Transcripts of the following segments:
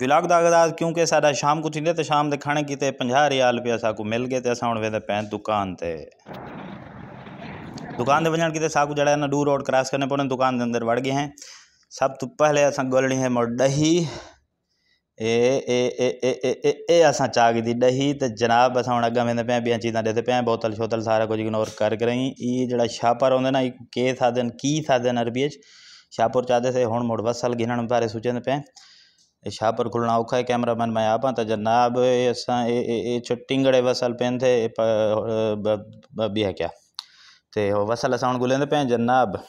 vlog ਦਾ क्योंकि ਕਿਉਂਕਿ शाम को थी तो शाम के खाने ਖਾਣੇ पंजा 50 ਰਿਆਲ सा ਸਾਕੂ ਮਿਲ ਗਏ ਤੇ ਅਸਾਂ ਹੁਣ ਵੇਦੇ ਪੈਂ ਦੁਕਾਨ ਤੇ दुकान से वजन कितने साकू जड़ा ना डू रोड क्रॉस करने पड़े दुकान के अंदर वड़ गए हैं सब तो पहले असा गोलनी है मोड़ दही ए ए ए ए ए ए ए असा चाग दी दही तो जनाब असा हूँ अगर वेंदे पे चीज़ा देते पे बोतल शोतल सारा कुछ इग्नोर कर कर ये जो छापर होंगे ना के साधन की साधन अरबी छापुर चाहते थे हूँ मुड़ वसल गिनन बारे सोचते पे शाहपुर खुलना औखा आहे कैमरामैन मैं आप आं तो जनाब टिंगड़े वसल पेन थे वसल है क्या तो वसल असां हून गुलेंदे पे जनाब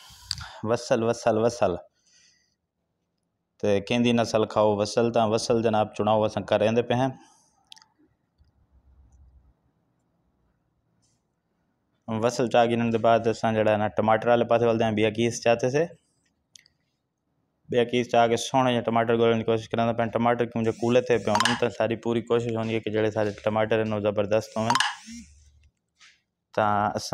वसल वसल वसल तो कें नसल खाओ वसल तो वसल जनाब चुनाव अस कर पे हैं वसल चाह गिन बाद असां ना टमाटर आले पास वलदे हैं बिया कीस चाहते से बेकी चाहे सोने टमाटर गोलने की कोशिश करा पे टमाटर की मुझे कूले थे पे तो सारी पूरी कोशिश होनी है कि जो सारे टमाटर हैं जबरदस्त होवन तो अस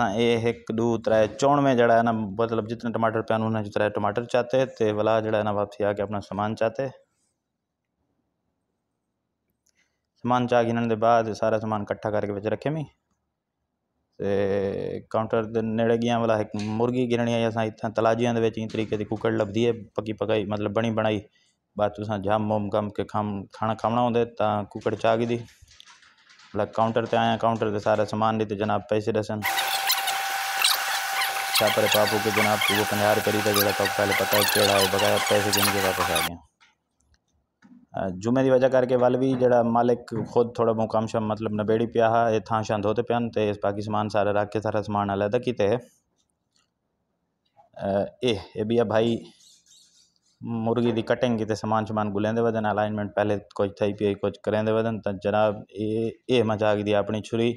एक दो त्रे चौणवे जड़ा है ना मतलब जितने टमाटर पे उन्हें त्रे टमाटर चाते तो वाला जड़ा है ना वापसी आके अपना समान चाते समान चाह गिन बाद सारा समान कट्ठा करके बच्चे रखे मैं काउंटर ਦੇ ਨੇੜੇ ਗਿਆ ਵਾਲਾ ਇੱਕ ਮੁਰਗੀ गिरणी आई असा इतना तलाजीअ हंधि वेठी तरीक़े की कुकड़ लभदी है पकी पकाई मतलब बनी बनाई ॿार तोसां जाम मोम कम के खाम खाना खामणा हूंदे तव्हां कुकड़ चाॻी दी मतलब काउंटर से आया काउंटर से सारा सामान ॾिते जनाब पैसे दसन छापर पापू के जनाब वो पंजा रुपये रीता जड़ा पहले पता है कि बकाया पैसे गिन के वापस आ गया जुमे की वजह करके वल भी जरा मालिक खुद थोड़ा मुकाम शाम मतलब नबेड़ी पिया है थान शां धोते पेन तो इस बाकी समान सारा रख के सारा समान अलहदा कि भी है भाई मुर्गी की कटिंग किते समान समान गुलें वजन अलाइनमेंट पहले कुछ थी पी कुछ करें वजन तो जरा ये ये मजाक दी अपनी छुरी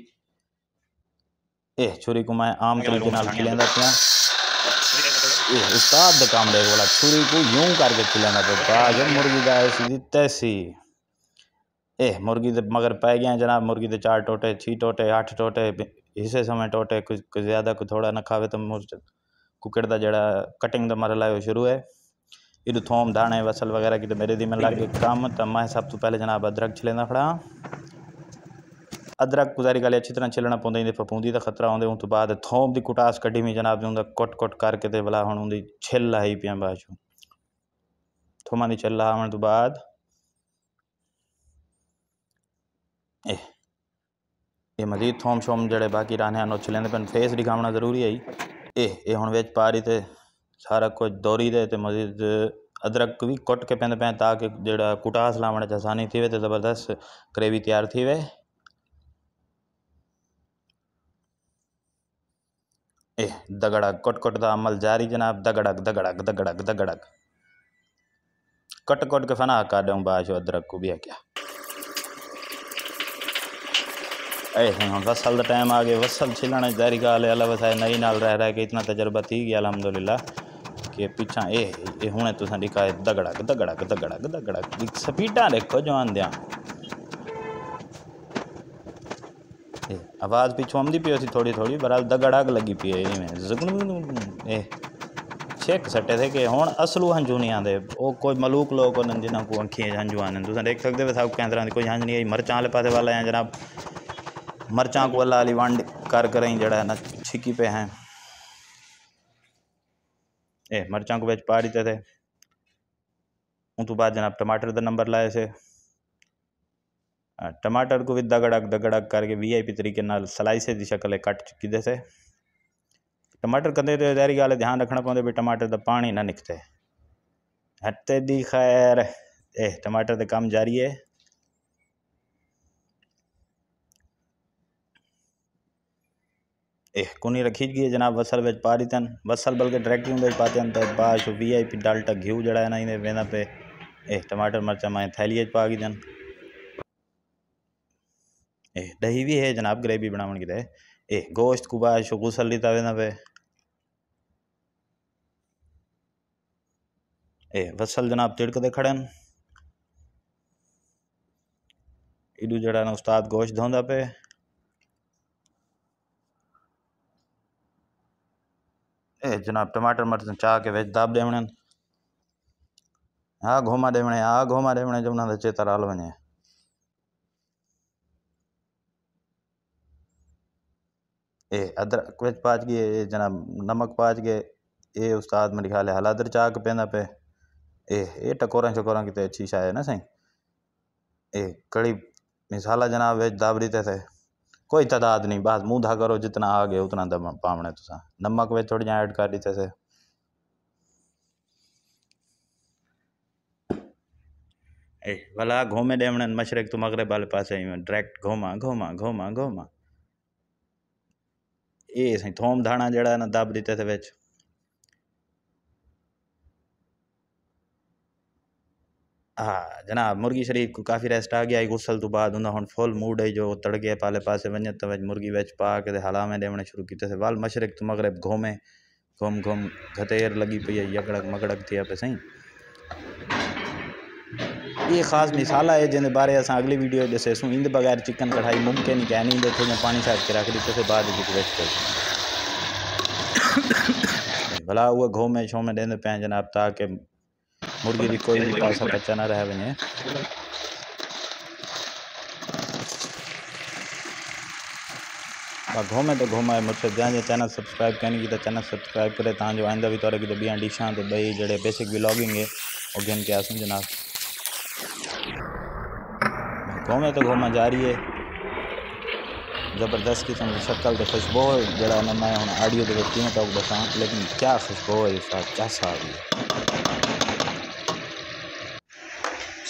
ए छुरी को मैं आम तरीके लेंदा पिया उस्ताद कामड़े वाला छुरी को यूं करके खिलाना पड़ता जब मुर्गी का ऐसी तैसी ए मुर्गी तो मगर पै गया जनाब मुर्गी तो चार टोटे छी टोटे अठ टोटे हिस्से समय टोटे कुछ कुछ ज़्यादा कुछ थोड़ा ना खावे तो कुकड़ का जड़ा कटिंग का है शुरू है इधर थोम दाने वसल वगैरह की तो मेरे दी में लग गए कम तो मैं सब तो पहले जनाब अदरक छिलेंदा खड़ा अदरक गुजारी गल अच्छी तरह छिलना पौंदा जी फफूंदी दा खतरा औंदे उस तो बाद थोम दी कुटास कड्ढी हुई जनाब जो उंदा कुट कुट करके तो भला हूँ उनकी छिल आई पिया बाजू थोमा दी छिल आवण तो बाद ए ਇਹ ਮਜ਼ੀਦ थौम ਸ਼ੋਮ ਜਿਹੜੇ ਬਾਕੀ ਰਾਣੇ ਹਨ ਉਹ ਛਿਲਣ ਪੈਣ ਫੇਸ ਦਿਖਾਉਣਾ ਜ਼ਰੂਰੀ ਹੈ ਇਹ ਇਹ ਹੁਣ ਵਿੱਚ ਪਾ ਰਹੀ ਤੇ ਸਾਰਾ ਕੁਝ अदरक भी कुट के पैंदा पैं ताकि जड़ा कुटास लावण आसानी थी तो ज़बरदस्त ग्रेवी तैयार थी वे एह दगड़क कट कट दा अमल जारी जनाब दगड़क दगड़क दगड़क दगड़क कट कट के फना कर दूँ बादशो अदरक को भी क्या ऐसे हाँ, वसल का टाइम आ गए वसल छिलने जारी गाल अल्लाह वसाए नई नाल रह रहा कि इतना तजर्बा थी गया अलहमदुल्ला कि पिछा ए हूँ तुसा तो दिखा दगड़क दगड़क दगड़क दगड़क स्पीडा देखो जवान दिया आवाज़ पीछे आमदी पी थी थोड़ी थोड़ी बहरहाल दगड़ाग लॻी पई आहे ज़गड़ ए चेक सटे थे कि हूँ असलू हंजू नहीं आते कोई मलूक लोग को जिन्हों को अखियाँ हंजू आने तुम देख सकते हो सब की कोई हंज नहीं आई मर्चा वाले पास वाला है जनाब मरचा को अल्लाह अली वंड कर कर ही ना छिकी पे हैं ए मर्चा को बेच पा रही थे हूँ तू बाद जनाब टमाटर का नंबर लाए से टमाटर को भी दगड़क दगड़क करके वीआईपी तरीके नाल सलाई से दिशा कले कट किधे से टमाटर कदे तो यारी गल ध्यान रखना पौधे भी टमाटर का पानी ना निकते हटे दी खैर ए टमाटर का काम जारी है ए कुनी रखी गई है जनाब बसल बच पा रही थे बसल बल्कि ड्रैक्टिंग बच पाते हैं तो बाश वी आई पी डाल्टा घ्यू जड़ा ना इन्हें वेना पे ए टमाटर मरचा माए थैली पा गई थे ए दही भी है जनाब ग्रेवी बनावन की है ए गोश्त कुबा शुगु सली तवे ना ए वसल जनाब तिड़कते खड़े एडू जड़ा ना उस्ताद गोश्त धोंदा पे ए जनाब टमाटर मर्च चा के वेच दाब देवणे हाँ घोमा देवणे आ घोमा देवणे जमना चेता राल वने ए अदरक विच पाच गए ए जना नमक पाच गए ए उस्ताद मेरे ख्याल है हलादर चाक पेंदा पे ए ए टकोर शकोर की तो अच्छी शाय है ना सही ए कड़ी मिसाला जना वेज दाबरी ते थे कोई तादाद नहीं बस धा करो जितना आ गए उतना दम पावने तुसा नमक वे थोड़ी ऐड कर दी थे ए भला घूमे डेमने मशरक तो मगरब वाले पास डायरेक्ट घूमा घूमा घूमा घूमा ये सही थोम ਦਾਣਾ ਜਿਹੜਾ दब दिता ਦਿੱਤਾ ਤੇ हाँ जनाब मुर्गी शरीफ को काफ़ी रेस्ट आ गया गुसल तो बाद हम फुल मूड है जो तड़के पाले पास वन तो वज मुर्गी बिच पा के में देने शुरू किए थे वाल मशरक तो मगरब घूमे घूम घूम खतेर लगी पी है यगड़क मगड़क थी पे सही ये खास मिसाल है जंहिंजे बारे असां अगली वीडियो ॾिसेसूं इन बग़ैर चिकन कढ़ाई मुमकिन कह नहीं ईंदे थोरी पानी सां के रख दी तो बाद भला उहे घो में छो में ॾींदे पिया जनाब ताकि मुर्गी की कोई भी पासा कचा ना रहे वे मां हाँ, में तो घुमाए मुझसे जंहिंजे चैनल सब्सक्राइब कयनि की त तो चैनल सब्सक्राइब करें तो आईंदा भी तौर बी डिशा तो ॾिसां त बेसिक ब्लॉगिंग आहे उहो गेम कयासीं जनाब कौमें तो घूमना जा रही है जबरदस्त किस्म की शक्ल तो खुशबो है जरा उन्हें मैं तो हूँ आडियो के कीमत तो दसा लेकिन क्या खुशबो है इसका चस आ गई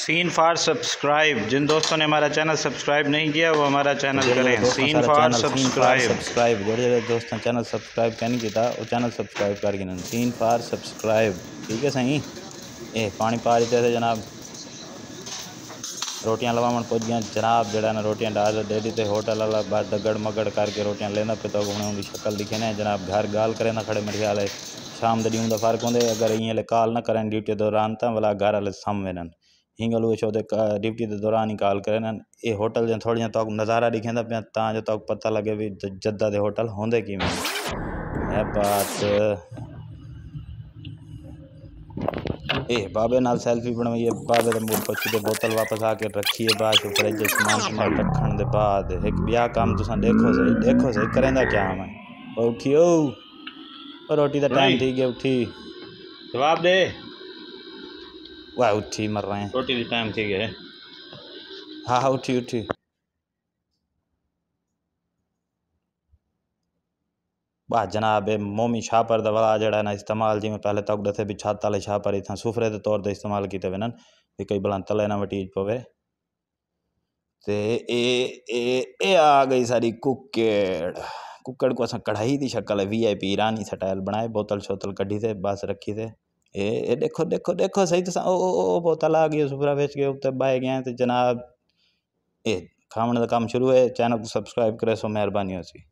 सीन फार सब्सक्राइब जिन दोस्तों ने हमारा चैनल सब्सक्राइब नहीं किया वो हमारा चैनल करें सीन फार सब्सक्राइब सब्सक्राइब जोड़े जोड़े दोस्तों चैनल सब्सक्राइब क्या नहीं किया वो चैनल सब्सक्राइब कर सीन फार सब्सक्राइब ठीक है सही ए पानी पा रही थे जनाब रोटियां लवा मन लवावण गया जनाब जड़ा ना रोटियां डाल दे दी होटल वाला बार दगड़ मगड़ करके रोटियां लेना पे तो उन्हें उनकी शक्ल दिखे ना जनाब घर गाल करे ना खड़े मेरे ख्याल शाम दे ॾींहं फ़र्क़ु हूंदे अगरि ईअं ले कॉल ना करें ड्यूटी दौरान त भला घर वाले सम वेननि हींगल उहे छो त ड्यूटी जे दौरान ई कॉल करनि ये होटल जा थोरी तो नज़ारा ॾेखारींदा पिया तव्हांजो तो पता लगे भी जद्दा ते होटल हूंदे बात ए बाबे नाल सेल्फी बनवाई है बाबे दे मुंह पछी दे बोतल वापस आके रखी है बाद फ्रिज च सामान सामान रखण दे बाद एक ब्याह काम तुसा देखो सही देखो सही करेंदा क्या हम ओठियो और रोटी का टाइम ठीक है उठी जवाब दे वाह उठी मर रहे हैं रोटी दा टाइम थी गए हां हां उठी उठी बस जनाब मोमी छापर दवा वड़ा जड़ा ना इस्तेमाल जिमें पहले तक तो दथे भी छत वाले इतना सुफरे के तौर पर इस्तेमाल किए वन भी कई बल तले ना वटीज पवे ते ए ए ए आ गई सारी कुकड़ कुकड़ को असा कढ़ाई की शक्ल है वी आई पी ईरानी स्टाइल बनाए बोतल शोतल कढ़ी थे बस रखी थे ए, ए देखो देखो देखो सही तो ओ, ओ, ओ बोतल आ गई सुफरा बेच के उत्ते बाए गए तो जनाब ए खामने का काम शुरू है चैनल को सब्सक्राइब करे सो मेहरबानी हो